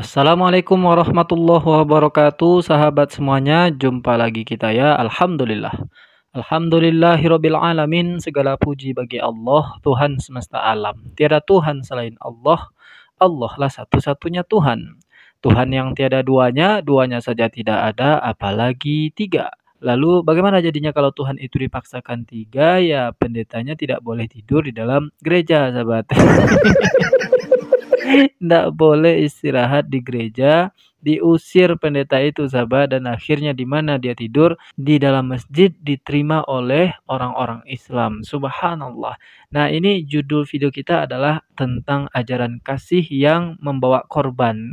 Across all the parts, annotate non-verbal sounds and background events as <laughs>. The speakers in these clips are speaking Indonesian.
Assalamualaikum warahmatullahi wabarakatuh Sahabat semuanya Jumpa lagi kita ya Alhamdulillah Alhamdulillahirabbil alamin segala puji bagi Allah Tuhan semesta alam tiada Tuhan selain Allah Allah lah satu-satunya Tuhan Tuhan yang tiada duanya duanya saja tidak ada apalagi tiga Lalu bagaimana jadinya kalau Tuhan itu dipaksakan tiga, ya pendetanya tidak boleh tidur di dalam gereja, sahabat. <laughs> Tidak boleh istirahat di gereja, diusir pendeta itu, sahabat. Dan akhirnya di mana dia tidur? Di dalam masjid diterima oleh orang-orang Islam. Subhanallah. Nah ini judul video kita adalah tentang ajaran kasih yang membawa korban.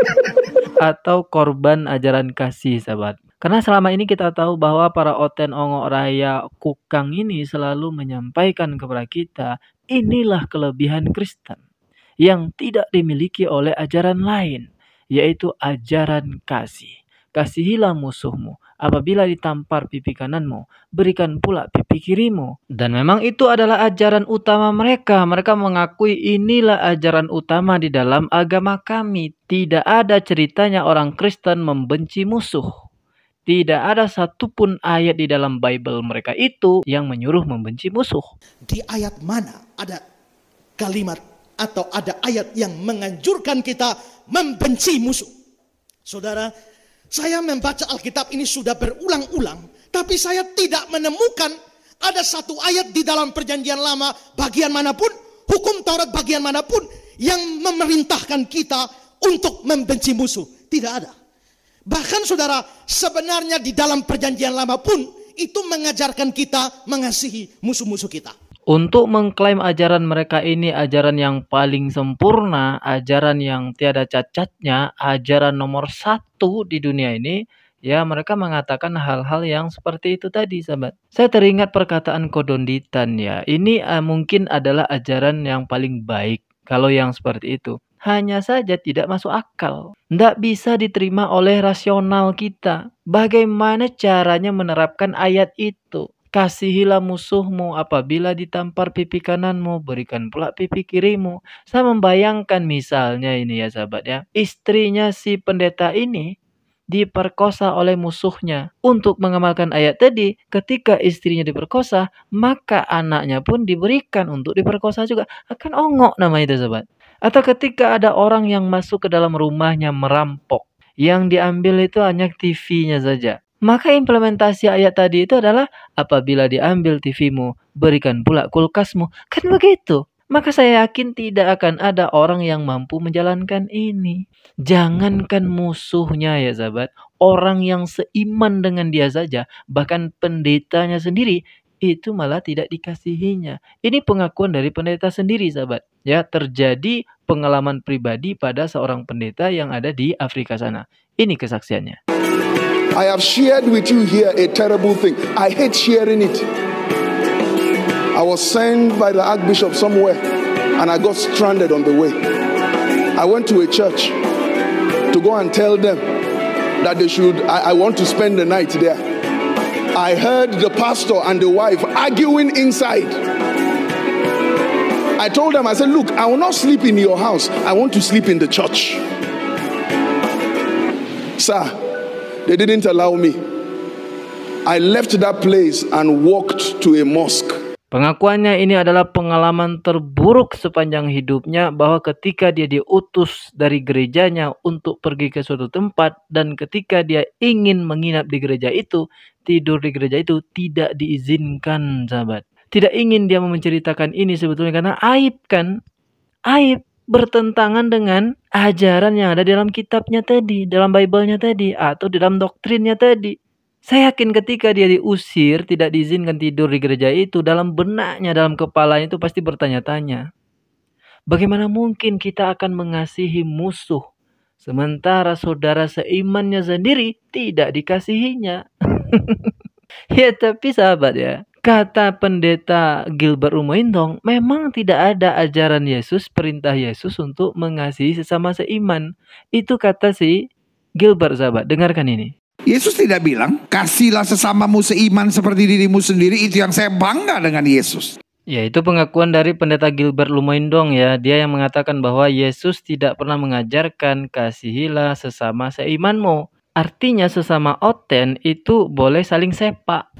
<laughs> Atau korban ajaran kasih, sahabat karena selama ini kita tahu bahwa para Oten Ongo Raya Kukang ini selalu menyampaikan kepada kita, inilah kelebihan Kristen yang tidak dimiliki oleh ajaran lain, yaitu ajaran kasih. Kasihilah musuhmu, apabila ditampar pipi kananmu, berikan pula pipi kirimu. Dan memang itu adalah ajaran utama mereka. Mereka mengakui inilah ajaran utama di dalam agama kami. Tidak ada ceritanya orang Kristen membenci musuh. Tidak ada satupun ayat di dalam Bible mereka itu yang menyuruh membenci musuh. Di ayat mana ada kalimat atau ada ayat yang menganjurkan kita membenci musuh? Saudara, saya membaca Alkitab ini sudah berulang-ulang, tapi saya tidak menemukan ada satu ayat di dalam Perjanjian Lama bagian manapun, hukum Taurat bagian manapun yang memerintahkan kita untuk membenci musuh. Tidak ada. Bahkan saudara, sebenarnya di dalam perjanjian lama pun itu mengajarkan kita mengasihi musuh-musuh kita. Untuk mengklaim ajaran mereka ini ajaran yang paling sempurna, ajaran yang tiada cacatnya, ajaran nomor satu di dunia ini, ya mereka mengatakan hal-hal yang seperti itu tadi sahabat. Saya teringat perkataan Kodonditan ya, ini uh, mungkin adalah ajaran yang paling baik kalau yang seperti itu hanya saja tidak masuk akal. Tidak bisa diterima oleh rasional kita. Bagaimana caranya menerapkan ayat itu? Kasihilah musuhmu apabila ditampar pipi kananmu, berikan pula pipi kirimu. Saya membayangkan misalnya ini ya sahabat ya, istrinya si pendeta ini diperkosa oleh musuhnya. Untuk mengamalkan ayat tadi, ketika istrinya diperkosa, maka anaknya pun diberikan untuk diperkosa juga. Akan ongok namanya itu sahabat. Atau ketika ada orang yang masuk ke dalam rumahnya merampok, yang diambil itu hanya TV-nya saja. Maka implementasi ayat tadi itu adalah apabila diambil TV-mu, berikan pula kulkasmu. Kan begitu? Maka saya yakin tidak akan ada orang yang mampu menjalankan ini. Jangankan musuhnya ya sahabat, orang yang seiman dengan dia saja, bahkan pendetanya sendiri itu malah tidak dikasihinya. Ini pengakuan dari pendeta sendiri, sahabat. Ya, terjadi pengalaman pribadi pada seorang pendeta yang ada di Afrika sana. Ini kesaksiannya. I have shared with you here a terrible thing. I hate sharing it. I was sent by the Archbishop somewhere and I got stranded on the way. I went to a church to go and tell them that they should, I, I want to spend the night there. I heard the pastor and the wife arguing inside. I told them, I said, Look, I will not sleep in your house. I want to sleep in the church. Sir, they didn't allow me. I left that place and walked to a mosque. Pengakuannya ini adalah pengalaman terburuk sepanjang hidupnya bahwa ketika dia diutus dari gerejanya untuk pergi ke suatu tempat dan ketika dia ingin menginap di gereja itu, tidur di gereja itu tidak diizinkan, sahabat. Tidak ingin dia menceritakan ini sebetulnya karena aib kan? Aib bertentangan dengan ajaran yang ada dalam kitabnya tadi, dalam Bible-nya tadi, atau dalam doktrinnya tadi. Saya yakin ketika dia diusir, tidak diizinkan tidur di gereja itu, dalam benaknya, dalam kepalanya itu pasti bertanya-tanya. Bagaimana mungkin kita akan mengasihi musuh sementara saudara seimannya sendiri tidak dikasihinya? <laughs> ya tapi sahabat ya, kata pendeta Gilbert Umointong, memang tidak ada ajaran Yesus, perintah Yesus untuk mengasihi sesama seiman. Itu kata si Gilbert sahabat, dengarkan ini. Yesus tidak bilang, kasihlah sesamamu seiman seperti dirimu sendiri, itu yang saya bangga dengan Yesus. Ya itu pengakuan dari pendeta Gilbert Lumoindong ya. Dia yang mengatakan bahwa Yesus tidak pernah mengajarkan kasihilah sesama seimanmu. Artinya sesama oten itu boleh saling sepak.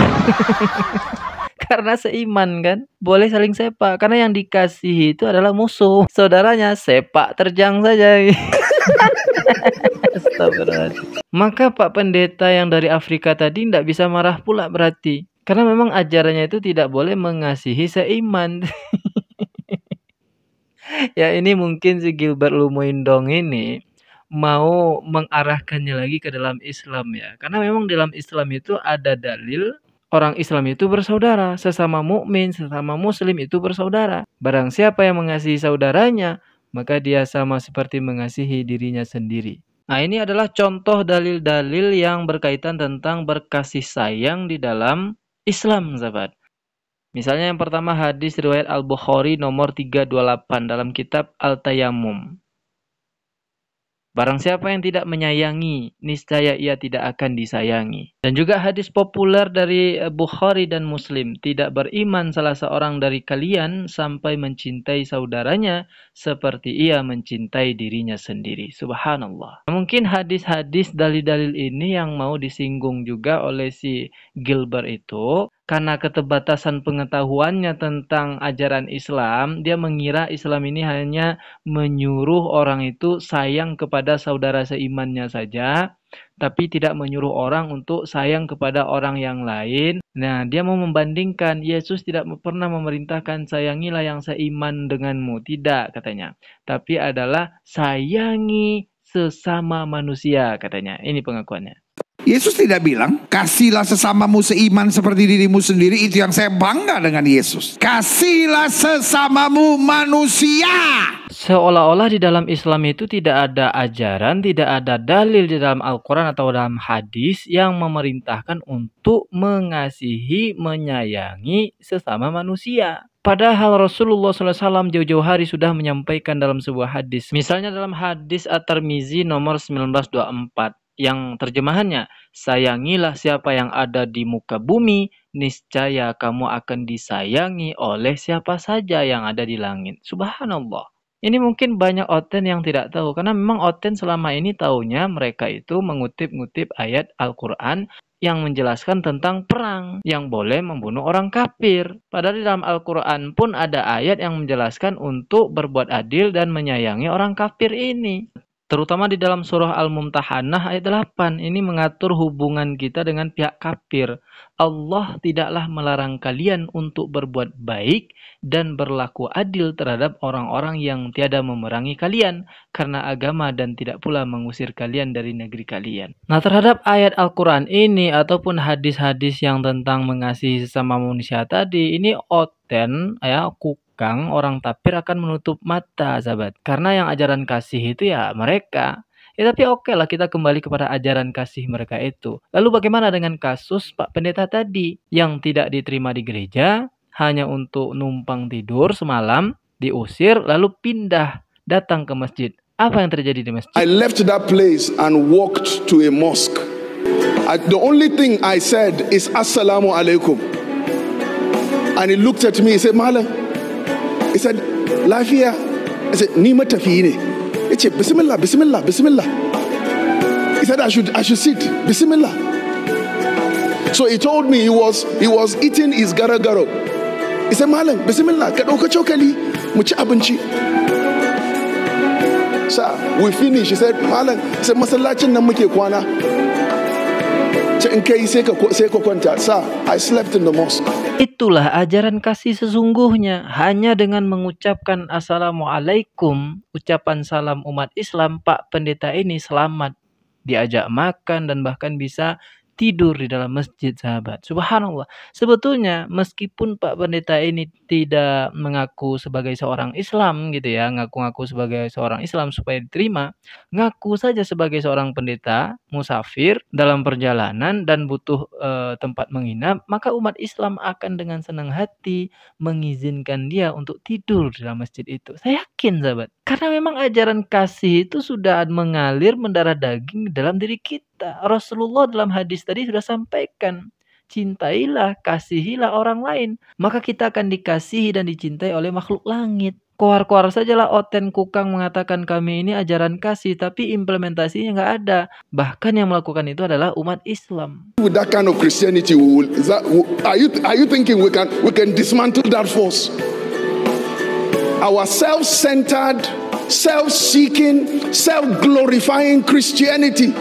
<laughs> Karena seiman kan, boleh saling sepak. Karena yang dikasihi itu adalah musuh. Saudaranya sepak terjang saja. <laughs> Maka Pak Pendeta yang dari Afrika tadi tidak bisa marah pula berarti. Karena memang ajarannya itu tidak boleh mengasihi seiman. <laughs> ya ini mungkin si Gilbert Lumoindong ini mau mengarahkannya lagi ke dalam Islam ya. Karena memang dalam Islam itu ada dalil orang Islam itu bersaudara, sesama mukmin, sesama muslim itu bersaudara. Barang siapa yang mengasihi saudaranya, maka dia sama seperti mengasihi dirinya sendiri. Nah, ini adalah contoh dalil-dalil yang berkaitan tentang berkasih sayang di dalam Islam, sahabat. Misalnya yang pertama hadis riwayat Al-Bukhari nomor 328 dalam kitab al tayyamum Barang siapa yang tidak menyayangi, niscaya ia tidak akan disayangi. Dan juga hadis populer dari eh, Bukhari dan Muslim, tidak beriman salah seorang dari kalian sampai mencintai saudaranya seperti ia mencintai dirinya sendiri. Subhanallah. Mungkin hadis-hadis dalil-dalil ini yang mau disinggung juga oleh si Gilbert itu karena keterbatasan pengetahuannya tentang ajaran Islam, dia mengira Islam ini hanya menyuruh orang itu sayang kepada saudara seimannya saja, tapi tidak menyuruh orang untuk sayang kepada orang yang lain. Nah, dia mau membandingkan Yesus tidak pernah memerintahkan sayangilah yang seiman denganmu, tidak katanya. Tapi adalah sayangi sesama manusia katanya. Ini pengakuannya. Yesus tidak bilang, kasihlah sesamamu seiman seperti dirimu sendiri. Itu yang saya bangga dengan Yesus. Kasihlah sesamamu manusia. Seolah-olah di dalam Islam itu tidak ada ajaran, tidak ada dalil di dalam Al-Quran atau dalam hadis yang memerintahkan untuk mengasihi, menyayangi sesama manusia. Padahal Rasulullah SAW jauh-jauh hari sudah menyampaikan dalam sebuah hadis. Misalnya dalam hadis At-Tirmizi nomor 1924 yang terjemahannya, sayangilah siapa yang ada di muka bumi, niscaya kamu akan disayangi oleh siapa saja yang ada di langit. Subhanallah. Ini mungkin banyak oten yang tidak tahu karena memang oten selama ini tahunya mereka itu mengutip-ngutip ayat Al-Qur'an yang menjelaskan tentang perang yang boleh membunuh orang kafir. Padahal di dalam Al-Quran pun ada ayat yang menjelaskan untuk berbuat adil dan menyayangi orang kafir ini. Terutama di dalam surah Al-Mumtahanah ayat 8 ini mengatur hubungan kita dengan pihak kafir. Allah tidaklah melarang kalian untuk berbuat baik dan berlaku adil terhadap orang-orang yang tiada memerangi kalian karena agama dan tidak pula mengusir kalian dari negeri kalian. Nah, terhadap ayat Al-Qur'an ini ataupun hadis-hadis yang tentang mengasihi sesama manusia tadi, ini oten ya belakang, orang tapir akan menutup mata, sahabat. Karena yang ajaran kasih itu ya mereka. Ya tapi oke lah kita kembali kepada ajaran kasih mereka itu. Lalu bagaimana dengan kasus Pak Pendeta tadi yang tidak diterima di gereja hanya untuk numpang tidur semalam, diusir lalu pindah datang ke masjid. Apa yang terjadi di masjid? I left that place and walked to a mosque. I, the only thing I said is assalamu And he looked at me, he said, Malam, he said lafiya i said ni matafiyi ne ya bismillah bismillah bismillah he said I should I should sit bismillah so he told me he was he was eating his garagaro he said malam bismillah ka ɗauka cokali mu ci abinci sa we finish he said malam sai masallacin nan muke kwana in kai sai ka kwanta I slept in the mosque Itulah ajaran kasih sesungguhnya. Hanya dengan mengucapkan Assalamualaikum, ucapan salam umat Islam, Pak Pendeta ini selamat. Diajak makan dan bahkan bisa tidur di dalam masjid sahabat. Subhanallah. Sebetulnya meskipun Pak Pendeta ini tidak mengaku sebagai seorang Islam gitu ya, ngaku-ngaku sebagai seorang Islam supaya diterima, ngaku saja sebagai seorang pendeta musafir dalam perjalanan dan butuh e, tempat menginap, maka umat Islam akan dengan senang hati mengizinkan dia untuk tidur di dalam masjid itu. Saya yakin sahabat. Karena memang ajaran kasih itu sudah mengalir mendarah daging dalam diri kita. Rasulullah dalam hadis tadi sudah sampaikan, cintailah, kasihilah orang lain. Maka kita akan dikasihi dan dicintai oleh makhluk langit. Koar-koar sajalah Oten Kukang mengatakan kami ini ajaran kasih tapi implementasinya nggak ada. Bahkan yang melakukan itu adalah umat Islam. With that kind of Christianity, we will, that, are you are you thinking we can we can dismantle that force? our self centered, self seeking, self glorifying Christianity.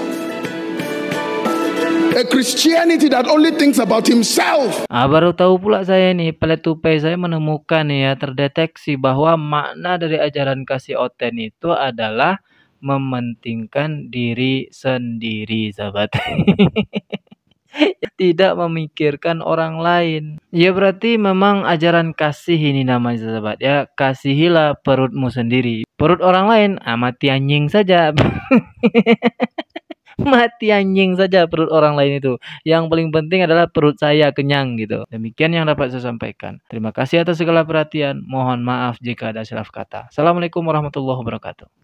A Christianity that only thinks about himself. Ah, baru tahu pula saya nih, peletupai saya menemukan ya, terdeteksi bahwa makna dari ajaran kasih oten itu adalah mementingkan diri sendiri, sahabat. <laughs> <laughs> tidak memikirkan orang lain. Ya berarti memang ajaran kasih ini namanya sahabat ya. Kasihilah perutmu sendiri. Perut orang lain ah, mati anjing saja. <laughs> mati anjing saja perut orang lain itu. Yang paling penting adalah perut saya kenyang gitu. Demikian yang dapat saya sampaikan. Terima kasih atas segala perhatian. Mohon maaf jika ada salah kata. Assalamualaikum warahmatullahi wabarakatuh.